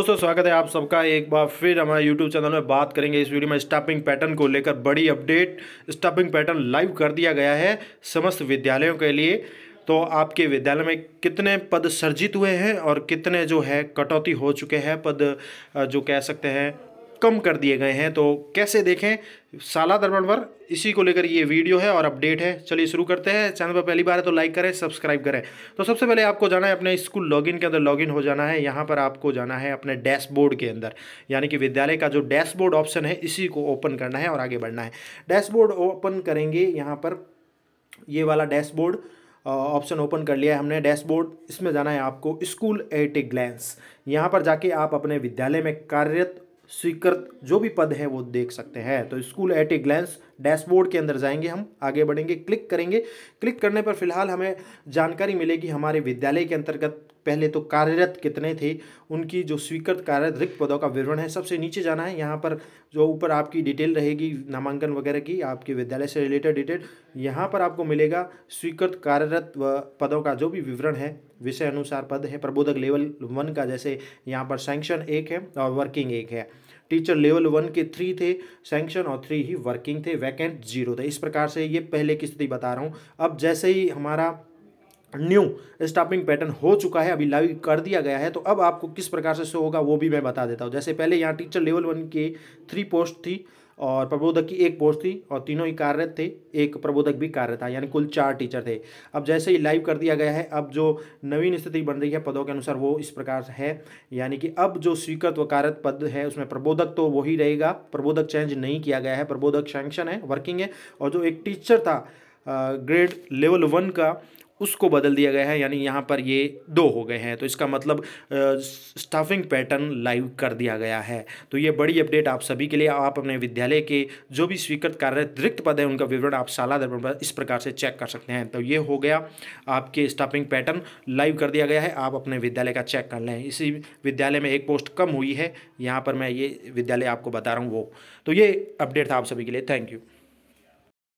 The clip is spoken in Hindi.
दोस्तों स्वागत है आप सबका एक बार फिर हमारे YouTube चैनल में बात करेंगे इस वीडियो में स्टाफिंग पैटर्न को लेकर बड़ी अपडेट स्टाफिंग पैटर्न लाइव कर दिया गया है समस्त विद्यालयों के लिए तो आपके विद्यालय में कितने पद सर्जित हुए हैं और कितने जो है कटौती हो चुके हैं पद जो कह सकते हैं कम कर दिए गए हैं तो कैसे देखें साला दर्पण पर इसी को लेकर ये वीडियो है और अपडेट है चलिए शुरू करते हैं चैनल पर पहली बार है तो लाइक करें सब्सक्राइब करें तो सबसे पहले आपको जाना है अपने स्कूल लॉगिन के अंदर लॉगिन हो जाना है यहाँ पर आपको जाना है अपने डैशबोर्ड के अंदर यानी कि विद्यालय का जो डैशबोर्ड ऑप्शन है इसी को ओपन करना है और आगे बढ़ना है डैशबोर्ड ओपन करेंगे यहाँ पर ये वाला डैशबोर्ड ऑप्शन ओपन कर लिया है हमने डैशबोर्ड इसमें जाना है आपको स्कूल एट ए ग्लैंस यहाँ पर जाके आप अपने विद्यालय में कार्यरत स्वीकृत जो भी पद हैं वो देख सकते हैं तो school at a glance dashboard के अंदर जाएंगे हम आगे बढ़ेंगे क्लिक करेंगे क्लिक करने पर फिलहाल हमें जानकारी मिलेगी हमारे विद्यालय के अंतर्गत पहले तो कार्यरत कितने थे उनकी जो स्वीकृत कार्यरत रिक्त पदों का विवरण है सबसे नीचे जाना है यहाँ पर जो ऊपर आपकी डिटेल रहेगी नामांकन वगैरह की आपके विद्यालय से रिलेटेड डिटेल यहाँ पर आपको मिलेगा स्वीकृत कार्यरत पदों का जो भी विवरण है विषय अनुसार पद है प्रबोधक लेवल वन का जैसे यहाँ पर सैंक्शन एक है और वर्किंग एक है टीचर लेवल वन के थ्री थे सैंक्शन और थ्री ही वर्किंग थे वैकेंट जीरो थे इस प्रकार से ये पहले की स्थिति बता रहा हूँ अब जैसे ही हमारा न्यू स्टॉपिंग पैटर्न हो चुका है अभी लाइव कर दिया गया है तो अब आपको किस प्रकार से शो होगा वो भी मैं बता देता हूँ जैसे पहले यहाँ टीचर लेवल वन के थ्री पोस्ट थी और प्रबोधक की एक पोस्ट थी और तीनों ही कार्यरत थे एक प्रबोधक भी कार्यरत था यानी कुल चार टीचर थे अब जैसे ही लाइव कर दिया गया है अब जो नवीन स्थिति बन रही है पदों के अनुसार वो इस प्रकार से है यानी कि अब जो स्वीकृत व कार्यरत पद है उसमें प्रबोधक तो वही रहेगा प्रबोधक चेंज नहीं किया गया है प्रबोधक सेंक्शन है वर्किंग है और जो एक टीचर था ग्रेड लेवल वन का उसको बदल दिया गया है यानी यहाँ पर ये दो हो गए हैं तो इसका मतलब स्टाफिंग पैटर्न लाइव कर दिया गया है तो ये बड़ी अपडेट आप सभी के लिए आप अपने विद्यालय के जो भी स्वीकृत कार्यरत रिक्त पद है उनका विवरण आप शाला दर्पण पर इस प्रकार से चेक कर सकते हैं तो ये हो गया आपके स्टाफिंग पैटर्न लाइव कर दिया गया है आप अपने विद्यालय का चेक कर लें इसी विद्यालय में एक पोस्ट कम हुई है यहाँ पर मैं ये विद्यालय आपको बता रहा हूँ वो तो ये अपडेट था आप सभी के लिए थैंक यू